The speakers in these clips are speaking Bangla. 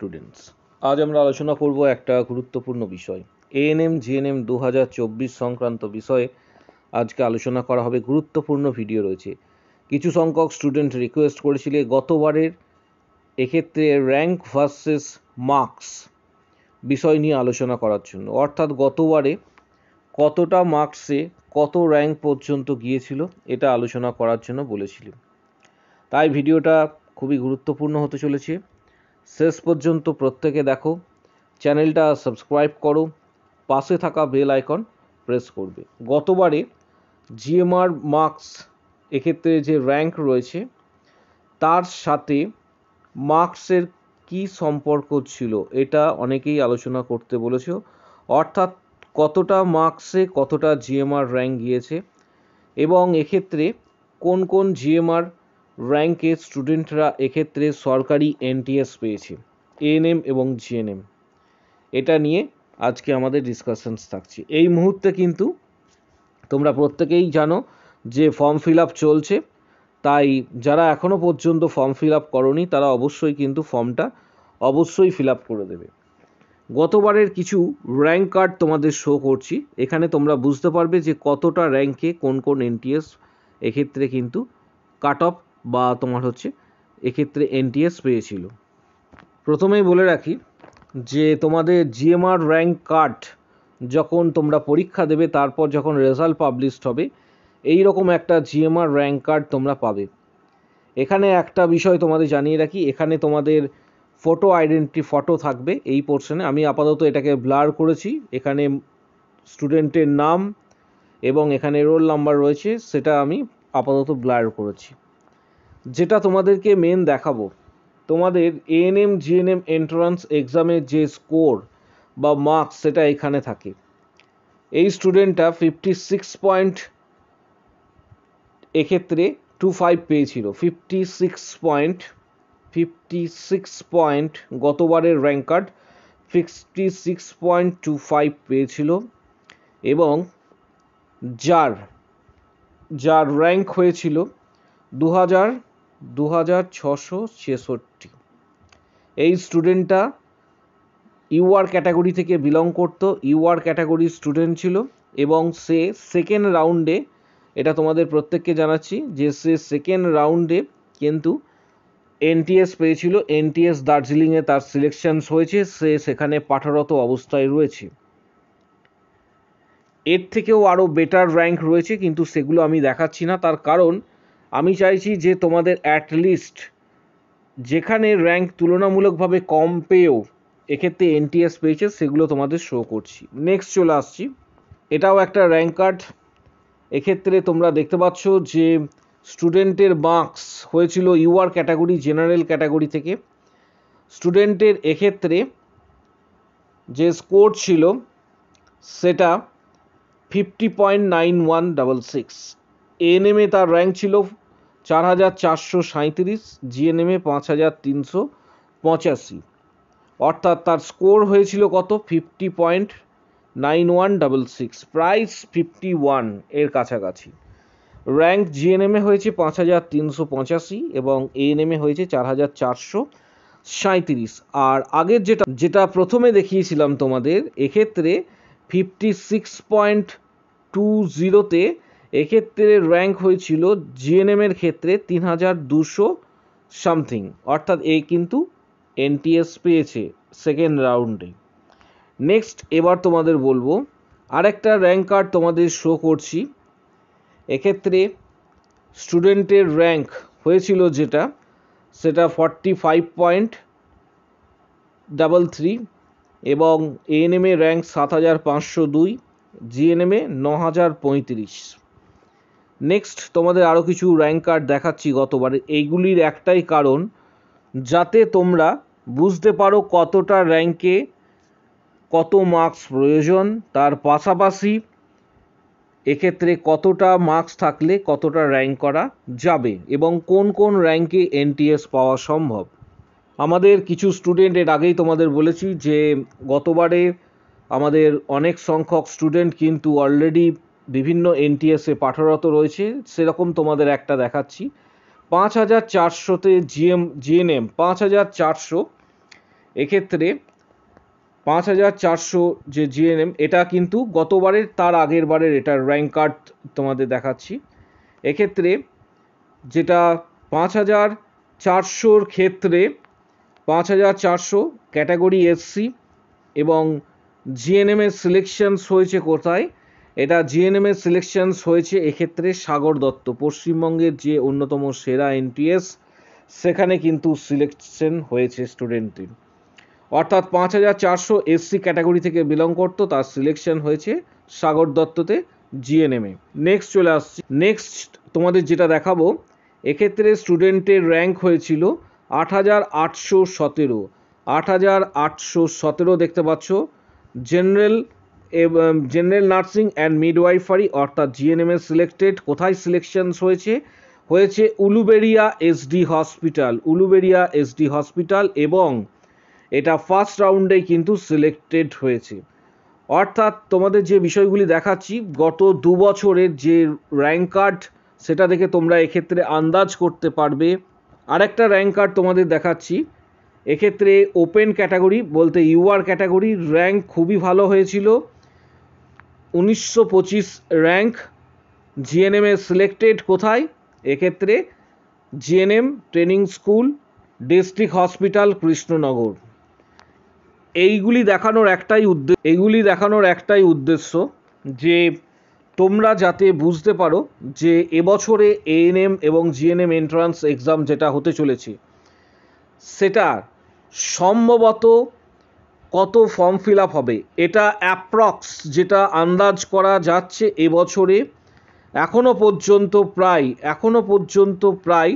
স্টুডেন্টস আজ আমরা আলোচনা করব একটা গুরুত্বপূর্ণ বিষয় এএনএম জিএনএম দু হাজার চব্বিশ সংক্রান্ত বিষয়ে আজকে আলোচনা করা হবে গুরুত্বপূর্ণ ভিডিও রয়েছে কিছু সংখ্যক স্টুডেন্ট রিকোয়েস্ট করেছিল গতবারের এক্ষেত্রে র্যাঙ্ক ভার্সেস মার্কস বিষয় নিয়ে আলোচনা করার জন্য অর্থাৎ গতবারে কতটা মার্কসে কত র্যাঙ্ক পর্যন্ত গিয়েছিল এটা আলোচনা করার জন্য বলেছিলেন তাই ভিডিওটা খুবই গুরুত্বপূর্ণ হতে চলেছে শেষ পর্যন্ত প্রত্যেকে দেখো চ্যানেলটা সাবস্ক্রাইব করো পাশে থাকা বেল আইকন প্রেস করবে গতবারে জিএমআর মার্কস এক্ষেত্রে যে র্যাঙ্ক রয়েছে তার সাথে মার্কসের কি সম্পর্ক ছিল এটা অনেকেই আলোচনা করতে বলেছ অর্থাৎ কতটা মার্কসে কতটা জিএমআর র্যাঙ্ক গিয়েছে এবং এক্ষেত্রে কোন কোন জিএমআর র্যাঙ্কের স্টুডেন্টরা এক্ষেত্রে সরকারি এনটিএস পেয়েছে এএনএম এবং জিএনএম এটা নিয়ে আজকে আমাদের ডিসকাশনস থাকছে এই মুহূর্তে কিন্তু তোমরা প্রত্যেকেই জানো যে ফর্ম ফিল আপ চলছে তাই যারা এখনও পর্যন্ত ফর্ম ফিল আপ করনি তারা অবশ্যই কিন্তু ফর্মটা অবশ্যই ফিল আপ করে দেবে গতবারের কিছু র্যাঙ্ক কার্ড তোমাদের শো করছি এখানে তোমরা বুঝতে পারবে যে কতটা র্যাঙ্কে কোন কোন এনটিএস এক্ষেত্রে কিন্তু কাট অফ বা তোমার হচ্ছে এক্ষেত্রে এনটিএস পেয়েছিল প্রথমেই বলে রাখি যে তোমাদের জিএমআর র্যাঙ্ক কার্ড যখন তোমরা পরীক্ষা দেবে তারপর যখন রেজাল্ট পাবলিশড হবে এই রকম একটা জিএমআর র্যাঙ্ক কার্ড তোমরা পাবে এখানে একটা বিষয় তোমাদের জানিয়ে রাখি এখানে তোমাদের ফটো আইডেন্টি ফটো থাকবে এই পোর্শনে আমি আপাতত এটাকে ব্লার করেছি এখানে স্টুডেন্টের নাম এবং এখানে রোল নাম্বার রয়েছে সেটা আমি আপাতত ব্লার করেছি যেটা তোমাদেরকে মেন দেখাবো তোমাদের এএনএম জিএনএম এন্ট্রান্স এক্সামের যে স্কোর বা মার্কস সেটা এখানে থাকে এই স্টুডেন্টটা ফিফটি সিক্স পয়েন্ট এক্ষেত্রে টু ফাইভ পেয়েছিল fifty six point fifty six point গতবারের rank card fifty six point two five পেয়েছিল এবং যার যার র্যাঙ্ক হয়েছিল দু হাজার দু হাজার ছশো ছেষট্টি এই স্টুডেন্টটা ইউআর ক্যাটাগরি থেকে বিলং করতো ইউআর ক্যাটাগরির স্টুডেন্ট ছিল এবং সে সেকেন্ড রাউন্ডে এটা তোমাদের প্রত্যেককে জানাচ্ছি যে সে সেকেন্ড রাউন্ডে কিন্তু এনটিএস পেয়েছিল এনটিএস দার্জিলিংয়ে তার সিলেকশনস হয়েছে সে সেখানে পাঠারত অবস্থায় রয়েছে এর থেকেও আরও বেটার র্যাঙ্ক রয়েছে কিন্তু সেগুলো আমি দেখাচ্ছি না তার কারণ আমি চাইছি যে তোমাদের অ্যাটলিস্ট যেখানে র্যাঙ্ক তুলনামূলকভাবে কম পেয়েও এক্ষেত্রে এনটিএস পেয়েছে সেগুলো তোমাদের শো করছি নেক্সট চলে আসছি এটাও একটা র্যাঙ্ক কার্ড এক্ষেত্রে তোমরা দেখতে পাচ্ছ যে স্টুডেন্টের মার্কস হয়েছিল ইউআর ক্যাটাগরি জেনারেল ক্যাটাগরি থেকে স্টুডেন্টের এক্ষেত্রে যে স্কোর ছিল সেটা fifty point nine one double six এএনএমে তার র্যাঙ্ক ছিল চার হাজার চারশো সাঁইত্রিশ জিএনএমে পাঁচ হাজার তিনশো পঁচাশি অর্থাৎ তার স্কোর হয়েছিল কত fifty point nine one double six price fifty one এর কাছাকাছি র্যাঙ্ক জিএনএমে হয়েছে পাঁচ হাজার তিনশো পঁচাশি এবং এএনএমে হয়েছে চার হাজার চারশো সাঁইত্রিশ আর আগের যেটা যেটা প্রথমে দেখিয়েছিলাম তোমাদের এক্ষেত্রে ফিফটি সিক্স পয়েন্ট টু জিরোতে এক্ষেত্রে র্যাঙ্ক হয়েছিল জিএনএমের ক্ষেত্রে তিন হাজার দুশো সামথিং অর্থাৎ এ কিন্তু এনটিএস পেয়েছে সেকেন্ড রাউন্ডে নেক্সট এবার তোমাদের বলবো আরেকটা র্যাঙ্ক কার্ড তোমাদের শো করছি এক্ষেত্রে স্টুডেন্টের র্যাঙ্ক হয়েছিল যেটা সেটা forty five point double three এবং এএনএমে র্যাঙ্ক সাত হাজার পাঁচশো দুই জিএনএমে ন হাজার পঁয়ত্রিশ নেক্সট তোমাদের আরও কিছু র্যাঙ্ক কার্ড দেখাচ্ছি গতবারে এইগুলির একটাই কারণ যাতে তোমরা বুঝতে পারো কতটা র্যাঙ্কে কত মার্কস প্রয়োজন তার পাশাপাশি এক্ষেত্রে কতটা মার্কস থাকলে কতটা র্যাঙ্ক করা যাবে এবং কোন কোন র্যাঙ্কে এনটিএস পাওয়া সম্ভব আমাদের কিছু স্টুডেন্ট এর আগেই তোমাদের বলেছি যে গতবারে আমাদের অনেক সংখ্যক স্টুডেন্ট কিন্তু অলরেডি বিভিন্ন এনটিএসে পাঠরত রয়েছে সেরকম তোমাদের একটা দেখাচ্ছি পাঁচ হাজার চারশোতে জিএম জিএনএম পাঁচ হাজার চারশো এক্ষেত্রে পাঁচ হাজার চারশো যে জিএনএম এটা কিন্তু গতবারের তার আগের বারের এটার র্যাঙ্ক কার্ড তোমাদের দেখাচ্ছি এক্ষেত্রে যেটা পাঁচ হাজার চারশোর ক্ষেত্রে পাঁচ হাজার চারশো ক্যাটাগরি এসসি এবং জিএনএমের সিলেকশনস হয়েছে কোথায় এটা জিএনএমের সিলেকশন হয়েছে এক্ষেত্রে সাগর দত্ত পশ্চিমবঙ্গের যে অন্যতম সেরা এনটিএস সেখানে কিন্তু সিলেকশন হয়েছে স্টুডেন্টটির অর্থাৎ পাঁচ হাজার চারশো এসসি ক্যাটাগরি থেকে বিলং করতো তার সিলেকশন হয়েছে সাগর দত্ততে জিএনএমে নেক্সট চলে আসছি নেক্সট তোমাদের যেটা দেখাবো এক্ষেত্রে স্টুডেন্টের র্যাঙ্ক হয়েছিল আট হাজার আটশো সতেরো আট হাজার আটশো সতেরো দেখতে পাচ্ছ general general nursing and midwifery অর্থাৎ জিএনএমএস সিলেক্টেড কোথায় সিলেকশনস হয়েছে হয়েছে Uluberia SD hospital Uluberia SD hospital এবং এটা ফার্স্ট রাউন্ডে কিন্তু সিলেক্টেড হয়েছে অর্থাৎ তোমাদের যে বিষয়গুলি দেখাচ্ছি গত দু বছরের যে র্যাঙ্ক কার্ড সেটা দেখে তোমরা এক্ষেত্রে আন্দাজ করতে পারবে আরেকটা র্যাঙ্ক কার্ড তোমাদের দেখাচ্ছি এক্ষেত্রে ওপেন ক্যাটাগরি বলতে ইউআর ক্যাটাগরি র্যাঙ্ক খুবই ভালো হয়েছিল উনিশশো পঁচিশ র্যাঙ্ক জিএনএমে সিলেক্টেড কোথায় এক্ষেত্রে GNM training school district hospital Krishnanagar এইগুলি দেখানোর একটাই উদ্দেশ্য এইগুলি দেখানোর একটাই উদ্দেশ্য যে তোমরা যাতে বুঝতে পারো যে এবছরে এএনএম এবং জিএনএম এন্ট্রান্স এক্সাম যেটা হতে চলেছে সেটা সম্ভবত কত ফর্ম ফিল আপ হবে এটা অ্যাপ্রক্স যেটা আন্দাজ করা যাচ্ছে এবছরে এখনও পর্যন্ত প্রায় এখনও পর্যন্ত প্রায়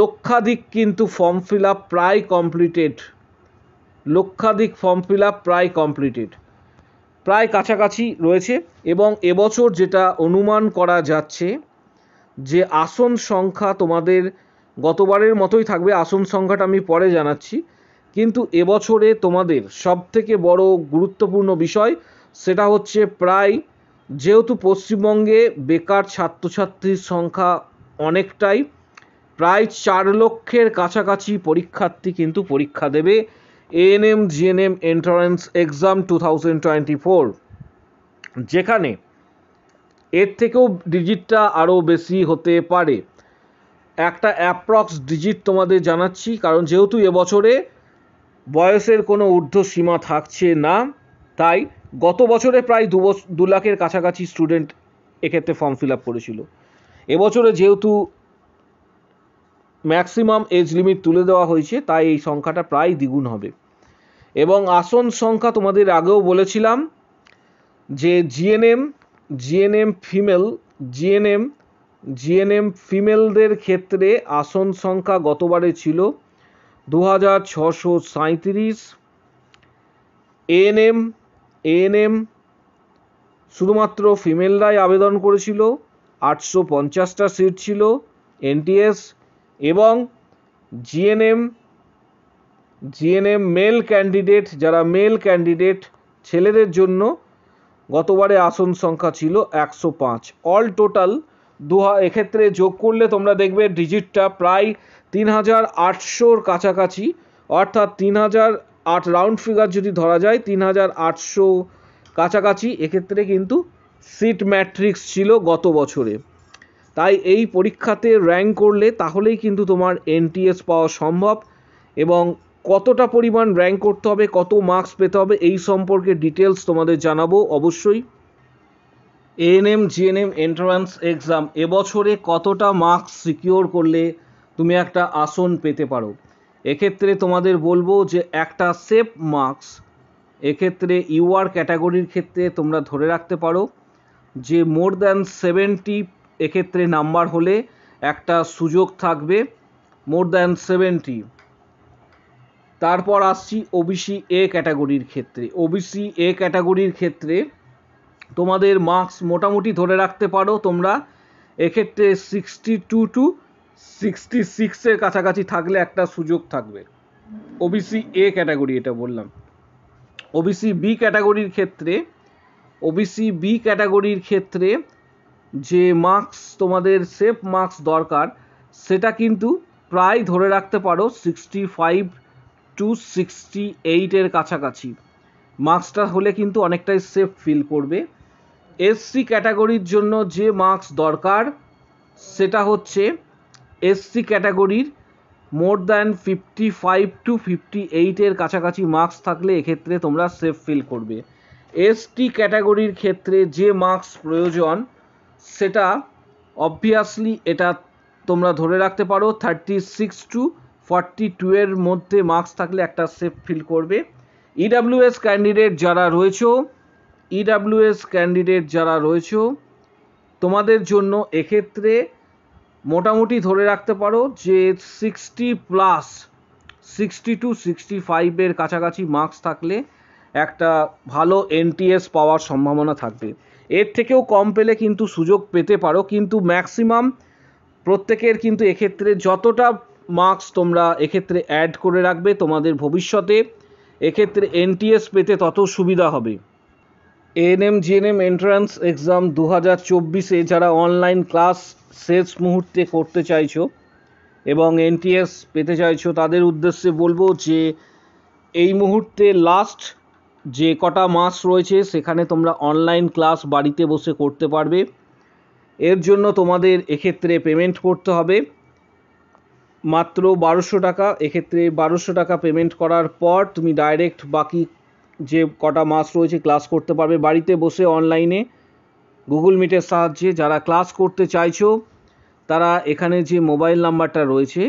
লক্ষাধিক কিন্তু ফর্ম ফিল আপ প্রায় কমপ্লিটেড লক্ষাধিক ফর্ম ফিল আপ প্রায় কমপ্লিটেড প্রায় কাছাকাছি রয়েছে এবং এবছর যেটা অনুমান করা যাচ্ছে যে আসন সংখ্যা তোমাদের গতবারের মতোই থাকবে আসন সংখ্যাটা আমি পরে জানাচ্ছি কিন্তু এবছরে তোমাদের সবথেকে বড় গুরুত্বপূর্ণ বিষয় সেটা হচ্ছে প্রায় যেহেতু পশ্চিমবঙ্গে বেকার ছাত্রছাত্রীর সংখ্যা অনেকটাই প্রায় চার লক্ষের কাছাকাছি পরীক্ষার্থী কিন্তু পরীক্ষা দেবে ANM GNM entrance exam two thousand twenty four যেখানে এর থেকেও ডিজিটটা আরও বেশি হতে পারে একটা অ্যাপ্রক্স ডিজিট তোমাদের জানাচ্ছি কারণ যেহেতু এবছরে বয়সের কোনো ঊর্ধ্বসীমা থাকছে না তাই গত বছরে প্রায় দু দু লাখের কাছাকাছি স্টুডেন্ট এক্ষেত্রে ফর্ম ফিল আপ করেছিল এবছরে যেহেতু ম্যাক্সিমাম এজ লিমিট তুলে দেওয়া হয়েছে তাই এই সংখ্যাটা প্রায় দ্বিগুণ হবে এবং আসন সংখ্যা তোমাদের আগেও বলেছিলাম যে GNM GNM female GNM GNM ফিমেলদের ক্ষেত্রে আসন সংখ্যা গতবারে ছিল দু হাজার ছশো সাঁইত্রিশ এএনএম এএনএম শুধুমাত্র ফিমেলরাই আবেদন করেছিল আটশো পঞ্চাশটা সিট ছিল এনটিএস এবং জিএনএম জিএনএম মেল ক্যান্ডিডেট যারা মেল ক্যান্ডিডেট ছেলেদের জন্য গতবারে আসন সংখ্যা ছিল একশো পাঁচ অল টোটাল দু এক্ষেত্রে যোগ করলে তোমরা দেখবে ডিজিটটা প্রায় তিন হাজার আটশোর কাছাকাছি অর্থাৎ তিন হাজার আট রাউন্ড ফিগার যদি ধরা যায় তিন হাজার আটশো কাছাকাছি এক্ষেত্রে কিন্তু সিট ম্যাট্রিক্স ছিল গত বছরে তাই এই পরীক্ষাতে র্যাঙ্ক করলে তাহলেই কিন্তু তোমার এনটিএস পাওয়া সম্ভব এবং কতটা পরিমাণ র্যাঙ্ক করতে হবে কত মার্কস পেতে হবে এই সম্পর্কে ডিটেলস তোমাদের জানাবো অবশ্যই এএনএম জিএনএম এন্ট্রান্স এক্সাম এবছরে কতটা মার্কস সিকিওর করলে তুমি একটা আসন পেতে পারো এক্ষেত্রে তোমাদের বলবো যে একটা সেফ মার্কস এক্ষেত্রে ইউআর ক্যাটাগরির ক্ষেত্রে তোমরা ধরে রাখতে পারো যে মোর দ্যান সেভেন্টি এক্ষেত্রে নাম্বার হলে একটা সুযোগ থাকবে মোর দ্যান সেভেন্টি তারপর আসছি ওবিসি এ ক্যাটাগরির ক্ষেত্রে ওবিসি এ ক্যাটাগরির ক্ষেত্রে তোমাদের মার্কস মোটামুটি ধরে রাখতে পারো তোমরা এক্ষেত্রে সিক্সটি টু টু সিক্সটি সিক্সের কাছাকাছি থাকলে একটা সুযোগ থাকবে ওবিসি এ ক্যাটাগরি এটা বললাম ওবিসি বি ক্যাটাগরির ক্ষেত্রে ওবিসি বি ক্যাটাগরির ক্ষেত্রে যে মার্কস তোমাদের সেফ মার্কস দরকার সেটা কিন্তু প্রায় ধরে রাখতে পারো সিক্সটি ফাইভ টু সিক্সটি এইটের কাছাকাছি মার্কসটা হলে কিন্তু অনেকটাই সেফ ফিল করবে এসসি ক্যাটাগরির জন্য যে মার্কস দরকার সেটা হচ্ছে এসসি ক্যাটাগরির more than fifty five to fifty এইটের কাছাকাছি মার্কস থাকলে এক্ষেত্রে তোমরা সেফ ফিল করবে এসটি ক্যাটাগরির ক্ষেত্রে যে মার্কস প্রয়োজন সেটা অবভিয়াসলি এটা তোমরা ধরে রাখতে পারো থার্টি সিক্স টু ফর্টি টুয়ের মধ্যে মার্কস থাকলে একটা সেফ ফিল করবে ইডাব্লিউএস e ক্যান্ডিডেট যারা রয়েছো ইডাব্লিউএস e ক্যান্ডিডেট যারা রয়েছো তোমাদের জন্য এক্ষেত্রে মোটামুটি ধরে রাখতে পারো যে sixty plus sixty to sixty ফাইভের কাছাকাছি মার্কস থাকলে একটা ভালো এনটিএস পাওয়ার সম্ভাবনা থাকবে এর থেকেও কম পেলে কিন্তু সুযোগ পেতে পারো কিন্তু ম্যাক্সিমাম প্রত্যেকের কিন্তু এক্ষেত্রে যতটা মার্কস তোমরা এক্ষেত্রে অ্যাড করে রাখবে তোমাদের ভবিষ্যতে এক্ষেত্রে এনটিএস পেতে তত সুবিধা হবে এএনএম জিএনএম এন্ট্রান্স এক্সাম দু হাজার চব্বিশে যারা অনলাইন ক্লাস শেষ মুহূর্তে করতে চাইছো এবং এনটিএস পেতে চাইছো তাদের উদ্দেশ্যে বলবো যে এই মুহূর্তে লাস্ট যে কটা মাস রয়েছে সেখানে তোমরা অনলাইন ক্লাস বাড়িতে বসে করতে পারবে এর জন্য তোমাদের এক্ষেত্রে পেমেন্ট করতে হবে মাত্র বারোশো টাকা এক্ষেত্রে বারোশো টাকা পেমেন্ট করার পর তুমি ডাইরেক্ট বাকি যে কটা মাস রয়েছে ক্লাস করতে পারবে বাড়িতে বসে অনলাইনে গুগল মিটের সাহায্যে যারা ক্লাস করতে চাইছো তারা এখানে যে মোবাইল নাম্বারটা রয়েছে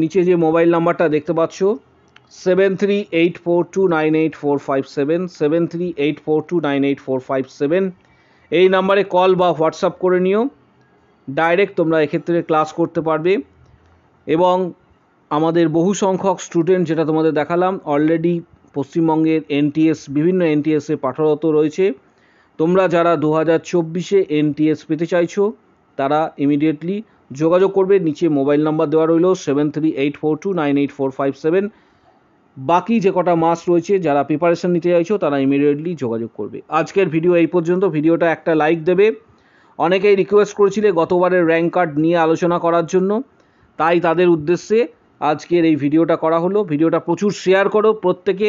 নিচে যে মোবাইল নাম্বারটা দেখতে পাচ্ছ seven three eight four two nine eight four five seven seven three eight four two nine eight four five seven এই নাম্বারে কল বা হোয়াটসঅ্যাপ করে নিও ডাইরেক্ট তোমরা এক্ষেত্রে ক্লাস করতে পারবে এবং আমাদের বহু সংখ্যক স্টুডেন্ট যেটা তোমাদের দেখালাম অলরেডি পশ্চিমবঙ্গের এনটিএস বিভিন্ন এনটিএসে পাঠরত রয়েছে তোমরা যারা দু হাজার চব্বিশে এনটিএস পেতে চাইছো তারা ইমিডিয়েটলি যোগাযোগ করবে নিচে মোবাইল নাম্বার দেওয়া রইল seven three eight four two nine eight four five seven বাকি যে কটা মাস রয়েছে যারা প্রিপারেশান নিতে চাইছো তারা ইমিডিয়েটলি যোগাযোগ করবে আজকের ভিডিও এই পর্যন্ত ভিডিওটা একটা লাইক দেবে অনেকেই রিকোয়েস্ট করেছিলে গতবারের র্যাঙ্ক কার্ড নিয়ে আলোচনা করার জন্য তাই তাদের উদ্দেশ্যে আজকের এই ভিডিওটা করা হলো ভিডিওটা প্রচুর শেয়ার করো প্রত্যেকে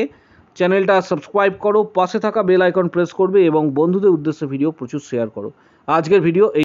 চ্যানেলটা সাবস্ক্রাইব করো পাশে থাকা বেল আইকন প্রেস করবে এবং বন্ধুদের উদ্দেশ্যে ভিডিও প্রচুর শেয়ার করো আজকের ভিডিও এই